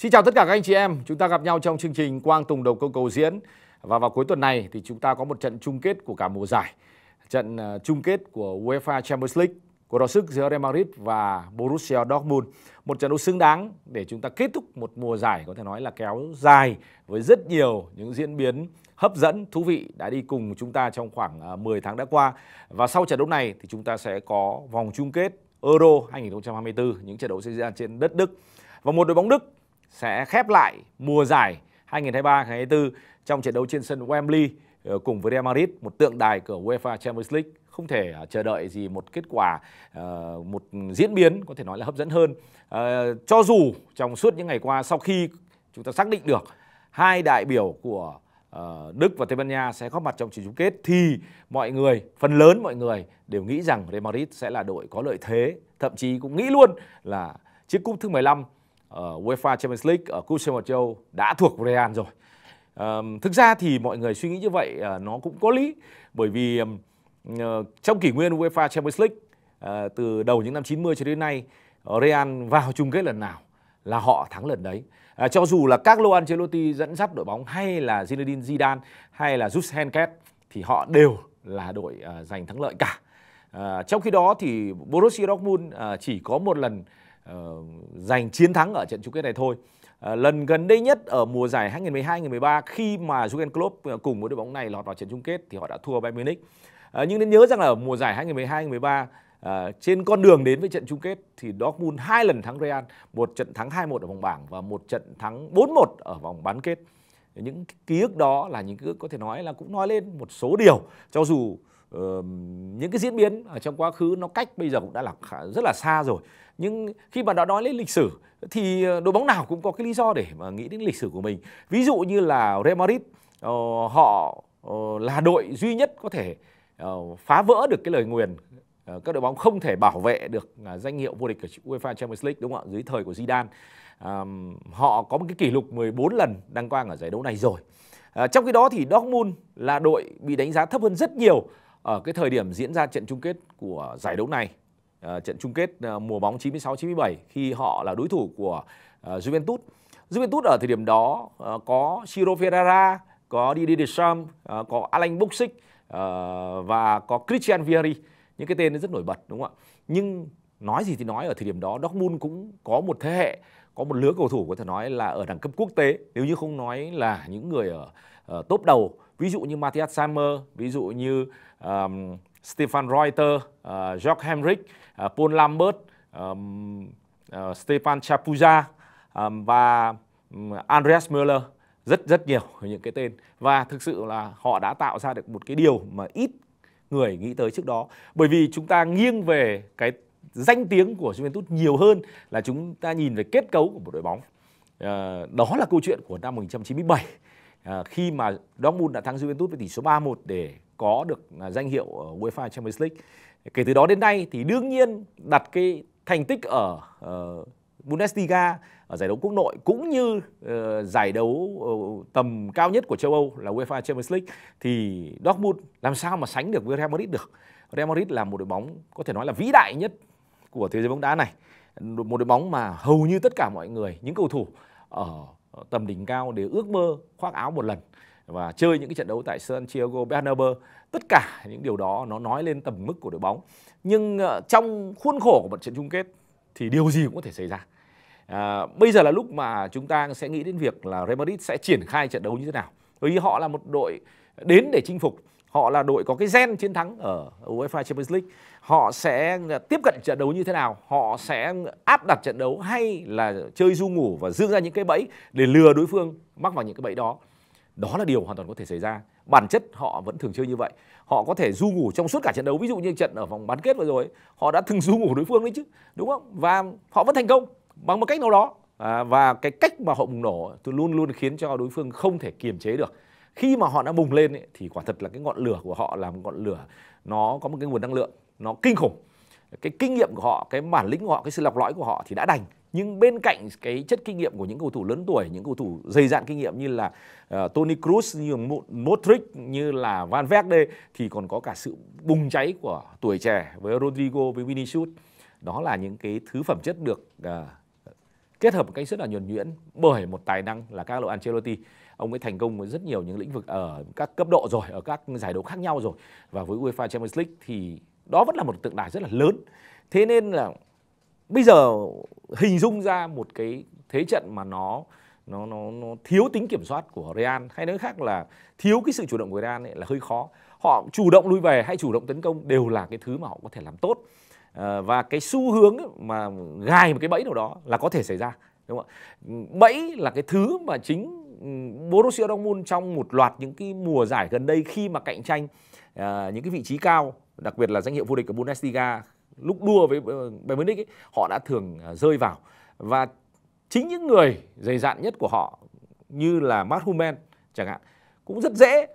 Xin chào tất cả các anh chị em, chúng ta gặp nhau trong chương trình Quang Tùng Đầu cơ Cầu Diễn và vào cuối tuần này thì chúng ta có một trận chung kết của cả mùa giải, trận ờ, chung kết của UEFA Champions League của đỏ sức giữa Real Madrid và Borussia Dortmund. Một trận đấu xứng đáng để chúng ta kết thúc một mùa giải có thể nói là kéo dài với rất nhiều những diễn biến hấp dẫn, thú vị đã đi cùng chúng ta trong khoảng 10 ờ, tháng đã qua. Và sau trận đấu này thì chúng ta sẽ có vòng chung kết Euro 2024, những trận đấu sẽ diễn ra trên đất Đức. Và một đội bóng Đức sẽ khép lại mùa giải 2023-2024 trong trận đấu trên sân Wembley ờ, cùng với Real Madrid, một tượng đài của UEFA Champions League không thể ờ, chờ đợi gì một kết quả ờ, một diễn biến có thể nói là hấp dẫn hơn cho dù trong suốt những ngày qua sau khi chúng ta xác định được hai đại biểu của Đức và Tây Ban Nha sẽ góp mặt trong trận chung kết thì mọi người phần lớn mọi người đều nghĩ rằng Real Madrid sẽ là đội có lợi thế thậm chí cũng nghĩ luôn là chiếc cúp thứ 15 ở ờ, UEFA Champions League ở ờ, Cúp C1 châu Âu đã thuộc Real rồi. thực ra thì mọi người suy nghĩ như vậy ờ, nó cũng có lý bởi vì trong kỷ nguyên UEFA Champions League từ đầu những năm 90 cho đến nay Real vào chung kết lần nào là họ thắng lần đấy. À, cho dù là Carlo Ancelotti dẫn dắt đội bóng hay là Zinedine Zidane hay là Jupp Heynckes thì họ đều là đội uh, giành thắng lợi cả. À, trong khi đó thì Borussia Dortmund uh, chỉ có một lần uh, giành chiến thắng ở trận chung kết này thôi. Uh, lần gần đây nhất ở mùa giải 2012-2013 khi mà Jurgen Klopp ờ, cùng với đội bóng này lọt vào trận chung kết thì họ đã thua Bayern Munich. Uh, nhưng nên nhớ rằng là ở mùa giải 2012-2013 À, trên con đường đến với trận chung kết thì Dortmund hai lần thắng Real, một trận thắng 2-1 ở vòng bảng và một trận thắng 4-1 ở vòng bán kết. Những ký ức đó là những ký ức có thể nói là cũng nói lên một số điều cho dù những cái diễn biến ở trong quá khứ nó cách bây giờ cũng đã là rất là xa rồi nhưng khi mà đã nói đến lịch sử thì ờ, đội bóng nào cũng có cái lý do để mà nghĩ đến lịch sử của mình ví dụ như là Real Madrid ờ, họ ờ, là đội duy nhất có thể phá vỡ được cái lời nguyền các đội bóng không thể bảo vệ được à, danh hiệu vô địch ở UEFA Champions League đúng không ạ dưới thời của Zidane họ có một cái kỷ lục 14 lần đăng quang ở giải đấu này rồi trong khi đó thì Dortmund là đội bị đánh giá thấp hơn rất nhiều ở cái thời điểm diễn ra trận chung kết của giải đấu này ờ, trận chung kết ờ, mùa bóng 96-97 khi họ là đối thủ của ờ, Juventus. Juventus ở thời điểm đó có Ciro Ferrara, có Didier Deschamps, có Alain Buxic và có Christian Vieri. Những cái tên rất nổi bật đúng không ạ? Nhưng nói gì thì nói ở thời điểm đó Dortmund cũng có một thế hệ có một lứa cầu thủ có thể nói là ở đẳng cấp quốc tế nếu như không nói là những người ở, ở top đầu ví dụ như Matthias Sammer, ví dụ như um, Stefan Reuter, uh, Jörg Henrik, uh, ờ, Paul Lambert, um, uh, Stefan Chapuza um, và um, Andreas Müller rất rất nhiều những cái tên và thực sự là họ đã tạo ra được một cái điều mà ít người nghĩ tới trước đó bởi vì chúng ta nghiêng về cái danh tiếng của Juventus nhiều hơn là chúng ta nhìn về kết cấu của một đội bóng à, đó là câu chuyện của năm 1997 À, khi mà Dortmund đã thắng Juventus với tỷ số 3-1 để có được à, danh hiệu UEFA Champions League. Kể từ đó đến nay thì đương nhiên đặt cái thành tích ở ờ, Bundesliga ở giải đấu quốc nội cũng như ờ, giải đấu ờ, tầm cao nhất của châu Âu là UEFA Champions League thì Dortmund làm sao mà sánh được với Real Madrid được. Real Madrid là một đội bóng có thể nói là vĩ đại nhất của thế giới bóng đá này. Một đội bóng mà hầu như tất cả mọi người, những cầu thủ ở Ờ, tầm đỉnh cao để ước mơ khoác áo một lần và chơi những cái trận đấu tại Santiago Bernabeu. Tất cả những điều đó nó nói lên tầm mức của đội bóng. Nhưng ờ, trong khuôn khổ của một trận chung kết thì điều gì cũng có thể xảy ra. À, bây giờ là lúc mà chúng ta sẽ nghĩ đến việc là Real Madrid sẽ triển khai trận đấu như thế nào. Bởi vì họ là một đội đến để chinh phục họ là đội có cái gen chiến thắng ở UEFA Champions League họ sẽ tiếp cận trận đấu như thế nào họ sẽ áp đặt trận đấu hay là chơi du ngủ và dựng ra những cái bẫy để lừa đối phương mắc vào những cái bẫy đó đó là điều hoàn toàn có thể xảy ra bản chất họ vẫn thường chơi như vậy họ có thể du ngủ trong suốt cả trận đấu ví dụ như trận ở vòng bán kết vừa rồi họ đã từng du ngủ đối phương đấy chứ đúng không và họ vẫn thành công bằng một cách nào đó à, và cái cách mà họ bùng nổ luôn luôn khiến cho đối phương không thể kiềm chế được khi mà họ đã bùng lên ấy, thì quả thật là cái ngọn lửa của họ là một ngọn lửa nó có một cái nguồn năng lượng nó kinh khủng cái kinh nghiệm của họ cái bản lĩnh của họ cái sự lọc lõi của họ thì đã đành nhưng bên cạnh cái chất kinh nghiệm của những cầu thủ lớn tuổi những cầu thủ dày dạn kinh nghiệm như là uh, ờ, Tony Cruz như Modric như là Van Verde thì còn có cả sự bùng cháy của tuổi trẻ với Rodrigo với Vinicius đó là những cái thứ phẩm chất được uh, kết hợp một cách rất là nhuần nhuyễn bởi một tài năng là Carlo Ancelotti ông ấy thành công với rất nhiều những lĩnh vực ở các cấp độ rồi ở các giải đấu khác nhau rồi và với UEFA Champions League thì đó vẫn là một tượng đài rất là lớn thế nên là bây giờ hình dung ra một cái thế trận mà nó nó nó nó thiếu tính kiểm soát của Real hay nói khác là thiếu cái sự chủ động của Real ấy là hơi khó họ chủ động lui về hay chủ động tấn công đều là cái thứ mà họ có thể làm tốt Ờ, và cái xu hướng mà gài một cái bẫy nào đó là có thể xảy ra đúng không ạ bẫy là cái thứ mà chính Borussia Dortmund trong một loạt những cái mùa giải gần đây khi mà cạnh tranh à, những cái vị trí cao đặc biệt là danh hiệu vô địch của Bundesliga lúc đua với ờ, Bayern Munich ấy, họ đã thường rơi vào và chính những người dày dạn nhất của họ như là Matt Hummel chẳng hạn cũng rất dễ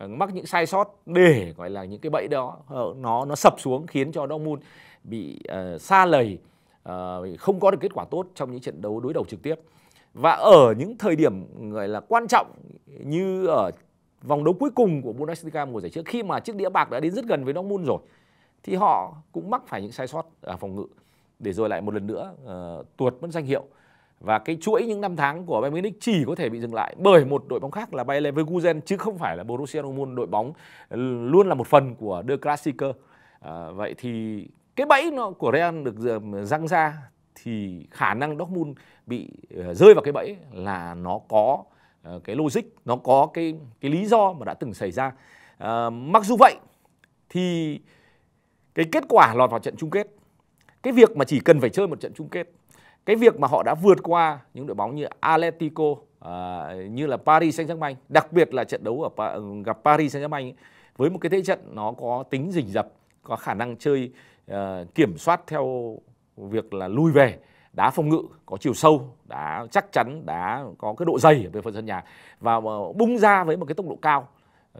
Ờ, mắc những sai sót để gọi là những cái bẫy đó ờ, nó nó sập xuống khiến cho Dortmund bị uh, xa lầy uh, không có được kết quả tốt trong những trận đấu đối đầu trực tiếp và ở những thời điểm gọi là quan trọng như ở vòng đấu cuối cùng của Bundesliga mùa giải trước khi mà chiếc đĩa bạc đã đến rất gần với Dortmund rồi thì họ cũng mắc phải những sai sót ở phòng ngự để rồi lại một lần nữa uh, tuột mất danh hiệu và cái chuỗi những năm tháng của Bayern Munich chỉ có thể bị dừng lại bởi một đội bóng khác là Bayer Leverkusen chứ không phải là Borussia Dortmund đội bóng ờ, luôn là một phần của The Clasico. À, ờ, vậy thì cái bẫy nó của Real được răng ra thì khả năng Dortmund bị ờ, rơi vào cái bẫy là nó có cái logic, nó có cái cái lý do mà đã từng xảy ra. À, mặc dù vậy thì cái kết quả lọt vào trận chung kết cái việc mà chỉ cần phải chơi một trận chung kết cái việc mà họ đã vượt qua những đội bóng như Atletico à, như là Paris Saint-Germain, đặc biệt là trận đấu ở gặp Paris Saint-Germain với một cái thế trận nó có tính rình rập, có khả năng chơi uh, kiểm soát theo việc là lui về, đá phòng ngự có chiều sâu, đá chắc chắn, đá có cái độ dày về phần sân nhà và bung ra với một cái tốc độ cao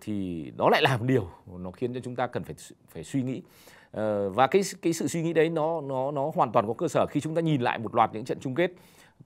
thì nó lại làm điều nó khiến cho chúng ta cần phải phải suy nghĩ Ờ, và cái cái sự suy nghĩ đấy nó nó nó hoàn toàn có cơ sở khi chúng ta nhìn lại một loạt những trận chung kết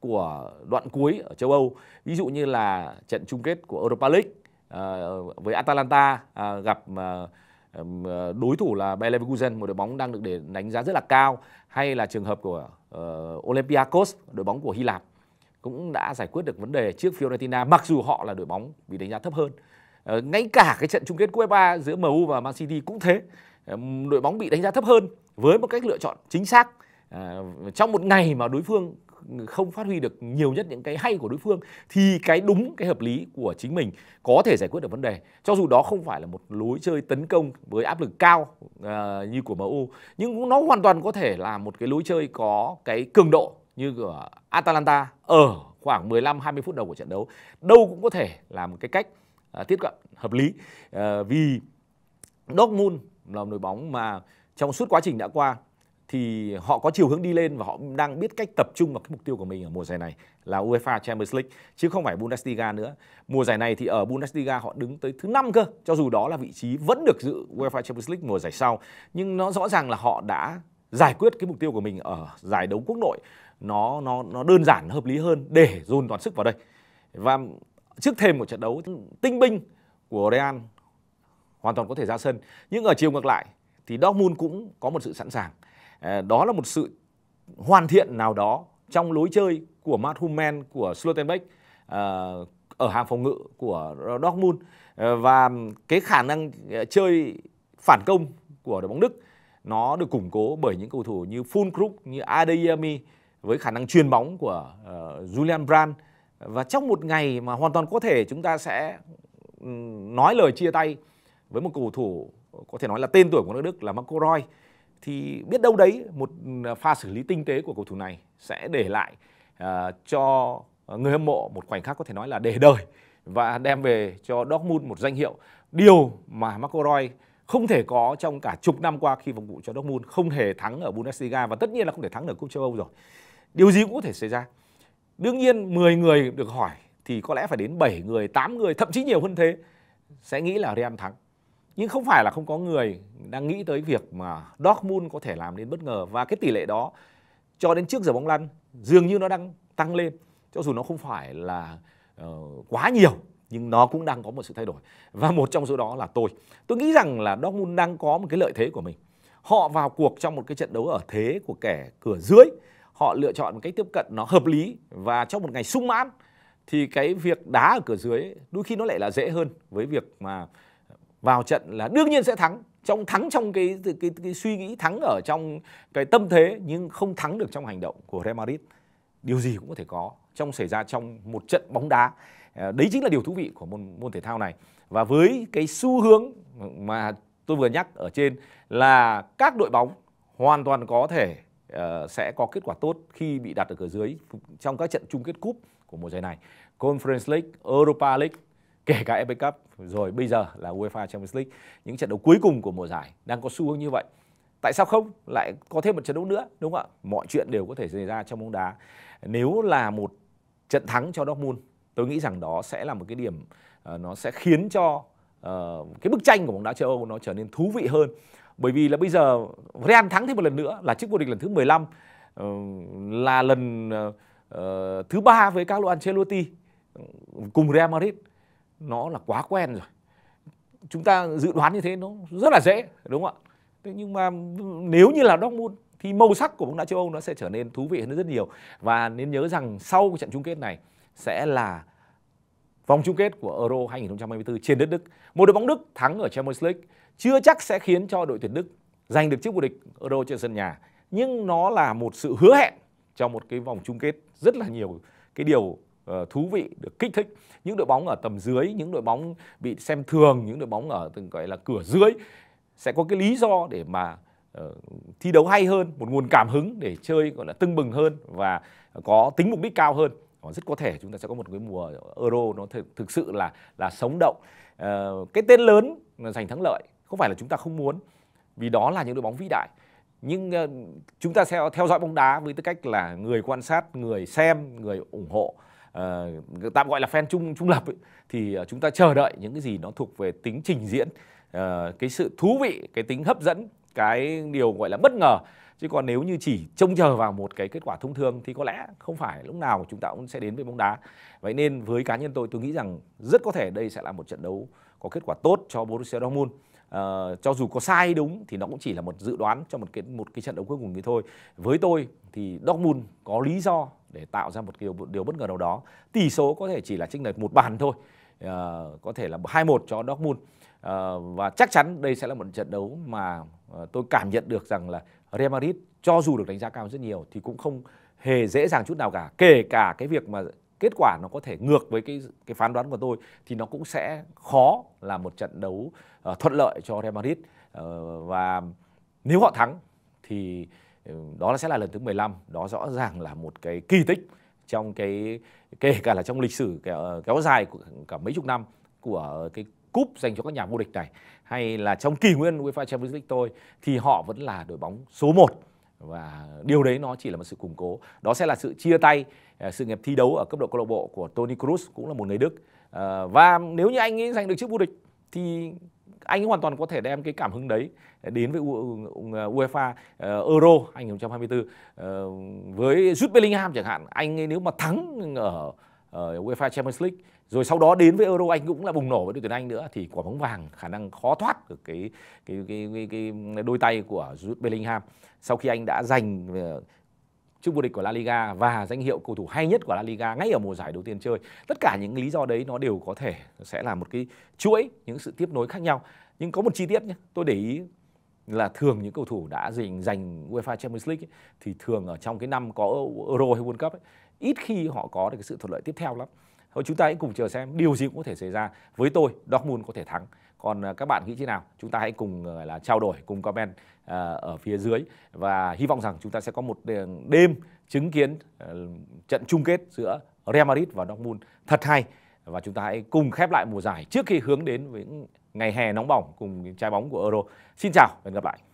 của đoạn cuối ở châu Âu ví dụ như là trận chung kết của Europa League ờ, với Atalanta ờ, gặp đối thủ là Bayer Leverkusen một đội bóng đang được để đánh giá rất là cao hay là trường hợp của uh, Olympiacos đội bóng của Hy Lạp cũng đã giải quyết được vấn đề trước Fiorentina mặc dù họ là đội bóng bị đánh giá thấp hơn ngay cả cái trận chung kết của UEFA giữa MU và Man City cũng thế đội bóng bị đánh giá thấp hơn với một cách lựa chọn chính xác à, trong một ngày mà đối phương không phát huy được nhiều nhất những cái hay của đối phương thì cái đúng cái hợp lý của chính mình có thể giải quyết được vấn đề cho dù đó không phải là một lối chơi tấn công với áp lực cao uh, như của MU nhưng nó hoàn toàn có thể là một cái lối chơi có cái cường độ như của Atalanta ở khoảng 15-20 phút đầu của trận đấu đâu cũng có thể là một cái cách uh, tiếp cận hợp lý uh, vì Dortmund là đội bóng mà trong suốt quá trình đã qua thì họ có chiều hướng đi lên và họ đang biết cách tập trung vào cái mục tiêu của mình ở mùa giải này là UEFA Champions League chứ không phải Bundesliga nữa. Mùa giải này thì ở Bundesliga họ đứng tới thứ năm cơ, cho dù đó là vị trí vẫn được giữ UEFA Champions League mùa giải sau, nhưng nó rõ ràng là họ đã giải quyết cái mục tiêu của mình ở giải đấu quốc nội nó nó nó đơn giản hợp lý hơn để dồn toàn sức vào đây. Và trước thêm một trận đấu tinh binh của Real hoàn toàn có thể ra sân nhưng ở chiều ngược lại thì Dortmund cũng có một sự sẵn sàng ờ, đó là một sự hoàn thiện nào đó trong lối chơi của Matt Hummel của Slottenbeck ờ, ở hàng phòng ngự của Dortmund ờ, và cái khả năng chơi phản công của đội bóng Đức nó được củng cố bởi những cầu thủ như Fulkrug, như Adeyemi với khả năng truyền bóng của Julian Brand và trong một ngày mà hoàn toàn có thể chúng ta sẽ nói lời chia tay với một cầu thủ có thể nói là tên tuổi của nước Đức là Marco Reus thì biết đâu đấy một à, pha xử lý tinh tế của cầu thủ này sẽ để lại uh, cho người hâm mộ một khoảnh khắc có thể nói là để đời và đem về cho Dortmund một danh hiệu điều mà Marco Reus không thể có trong cả chục năm qua khi phục vụ cho Dortmund không hề thắng ở Bundesliga và tất nhiên là không thể thắng ở cúp châu Âu rồi điều gì cũng có thể xảy ra đương nhiên 10 người được hỏi thì có lẽ phải đến 7 người 8 người thậm chí nhiều hơn thế sẽ nghĩ là Real thắng nhưng không phải là không có người đang nghĩ tới việc mà Dortmund có thể làm đến bất ngờ và cái tỷ lệ đó cho đến trước giờ bóng lăn dường như nó đang tăng lên cho dù nó không phải là uh, quá nhiều nhưng nó cũng đang có một sự thay đổi và một trong số đó là tôi tôi nghĩ rằng là Dortmund đang có một cái lợi thế của mình họ vào cuộc trong một cái trận đấu ở thế của kẻ cửa dưới họ lựa chọn một cách tiếp cận nó hợp lý và trong một ngày sung mãn thì cái việc đá ở cửa dưới đôi khi nó lại là dễ hơn với việc mà vào trận là đương nhiên sẽ thắng trong thắng trong cái, cái cái, cái suy nghĩ thắng ở trong cái tâm thế nhưng không thắng được trong hành động của Real Madrid điều gì cũng có thể có trong xảy ra trong một trận bóng đá ờ, đấy chính là điều thú vị của môn môn thể thao này và với cái xu hướng mà tôi vừa nhắc ở trên là các đội bóng hoàn toàn có thể uh, sẽ có kết quả tốt khi bị đặt ở cửa dưới trong các trận chung kết cúp của mùa giải này Conference League, Europa League kể cả FA Cup rồi bây giờ là UEFA Champions League những trận đấu cuối cùng của mùa giải đang có xu hướng như vậy tại sao không lại có thêm một trận đấu nữa đúng không ạ mọi chuyện đều có thể xảy ra trong bóng đá nếu là một trận thắng cho Dortmund tôi nghĩ rằng đó sẽ là một cái điểm uh, nó sẽ khiến cho uh, cái bức tranh của bóng đá châu Âu nó trở nên thú vị hơn bởi vì là bây giờ Real thắng thêm một lần nữa là chức vô địch lần thứ 15 uh, ờ, là lần uh, thứ ba với Carlo Ancelotti cùng Real Madrid nó là quá quen rồi chúng ta dự đoán như thế nó rất là dễ đúng không ạ thế nhưng mà nếu như là Dortmund thì màu sắc của bóng đá châu Âu nó sẽ trở nên thú vị hơn rất nhiều và nên nhớ rằng sau trận chung kết này sẽ là vòng chung kết của Euro 2024 trên đất Đức. Một đội bóng Đức thắng ở Champions League chưa chắc sẽ khiến cho đội tuyển Đức giành được chiếc vô địch Euro trên sân nhà, nhưng nó là một sự hứa hẹn trong một cái vòng chung kết rất là nhiều cái điều Ờ, thú vị được kích thích những đội bóng ở tầm dưới những đội bóng bị xem thường những đội bóng ở từng gọi là cửa dưới sẽ có cái lý do để mà uh, thi đấu hay hơn một nguồn cảm hứng để chơi gọi là tưng bừng hơn và có tính mục đích cao hơn rất có thể chúng ta sẽ có một cái mùa euro nó thực, thực sự là là sống động uh, cái tên lớn giành thắng lợi không phải là chúng ta không muốn vì đó là những đội bóng vĩ đại nhưng uh, chúng ta sẽ theo dõi bóng đá với tư cách là người quan sát người xem người ủng hộ uh, ờ, tạm gọi là fan trung trung lập ấy, thì ờ, chúng ta chờ đợi những cái gì nó thuộc về tính trình diễn uh, cái sự thú vị cái tính hấp dẫn cái điều gọi là bất ngờ chứ còn nếu như chỉ trông chờ vào một cái kết quả thông thường thì có lẽ không phải lúc nào chúng ta cũng sẽ đến với bóng đá vậy nên với cá nhân tôi tôi nghĩ rằng rất có thể đây sẽ là một trận đấu có kết quả tốt cho Borussia Dortmund Ờ, cho dù có sai đúng thì nó cũng chỉ là một dự đoán cho một cái một cái trận đấu cuối cùng như thôi với tôi thì Dortmund có lý do để tạo ra một điều điều bất ngờ nào đó tỷ số có thể chỉ là chênh lệch một bàn thôi uh, có thể là 2-1 cho Dortmund uh, và chắc chắn đây sẽ là một trận đấu mà uh, tôi cảm nhận được rằng là Real Madrid cho dù được đánh giá cao rất nhiều thì cũng không hề dễ dàng chút nào cả kể cả cái việc mà kết quả nó có thể ngược với cái cái phán đoán của tôi thì nó cũng sẽ khó là một trận đấu uh, thuận lợi cho Real Madrid uh, và nếu họ thắng thì ừ, đó sẽ là lần thứ 15 đó rõ ràng là một cái kỳ tích trong cái kể cả là trong lịch sử ờ, kéo dài cả mấy chục năm của cái cúp dành cho các nhà vô địch này hay là trong kỳ nguyên UEFA Champions League tôi thì họ vẫn là đội bóng số 1 và điều đấy nó chỉ là một sự củng cố đó sẽ là sự chia tay à, sự nghiệp thi đấu ở cấp độ câu lạc bộ của Tony Cruz cũng là một người Đức à, và nếu như anh ấy giành được chức vô địch thì anh hoàn toàn có thể đem cái cảm hứng đấy đến với UEFA à, Euro 2024 với Jude Bellingham chẳng hạn anh ấy nếu mà thắng ở UEFA Champions League rồi sau đó đến với Euro Anh cũng là bùng nổ với đội tuyển Anh nữa thì quả bóng vàng khả năng khó thoát được cái cái cái, cái, cái đôi tay của Jude Bellingham sau khi anh đã giành ờ, chức vô địch của La Liga và danh hiệu cầu thủ hay nhất của La Liga ngay ở mùa giải đầu tiên chơi. Tất cả những lý do đấy nó đều có thể sẽ là một cái chuỗi những sự tiếp nối khác nhau. Nhưng có một chi tiết nhé, tôi để ý là thường những cầu thủ đã giành giành UEFA Champions League ấy, thì thường ở trong cái năm có Euro hay World Cup ấy, ít khi họ có được cái sự thuận lợi tiếp theo lắm thôi chúng ta hãy cùng chờ xem điều gì cũng có thể xảy ra với tôi Dortmund có thể thắng còn à, các bạn nghĩ thế nào chúng ta hãy cùng à, là trao đổi cùng comment à, ở phía dưới và hy vọng rằng chúng ta sẽ có một đêm chứng kiến trận chung kết giữa Real Madrid và Dortmund thật hay và chúng ta hãy cùng khép lại mùa giải trước khi hướng đến với ngày hè nóng bỏng cùng trái bóng của Euro. Xin chào và hẹn gặp lại.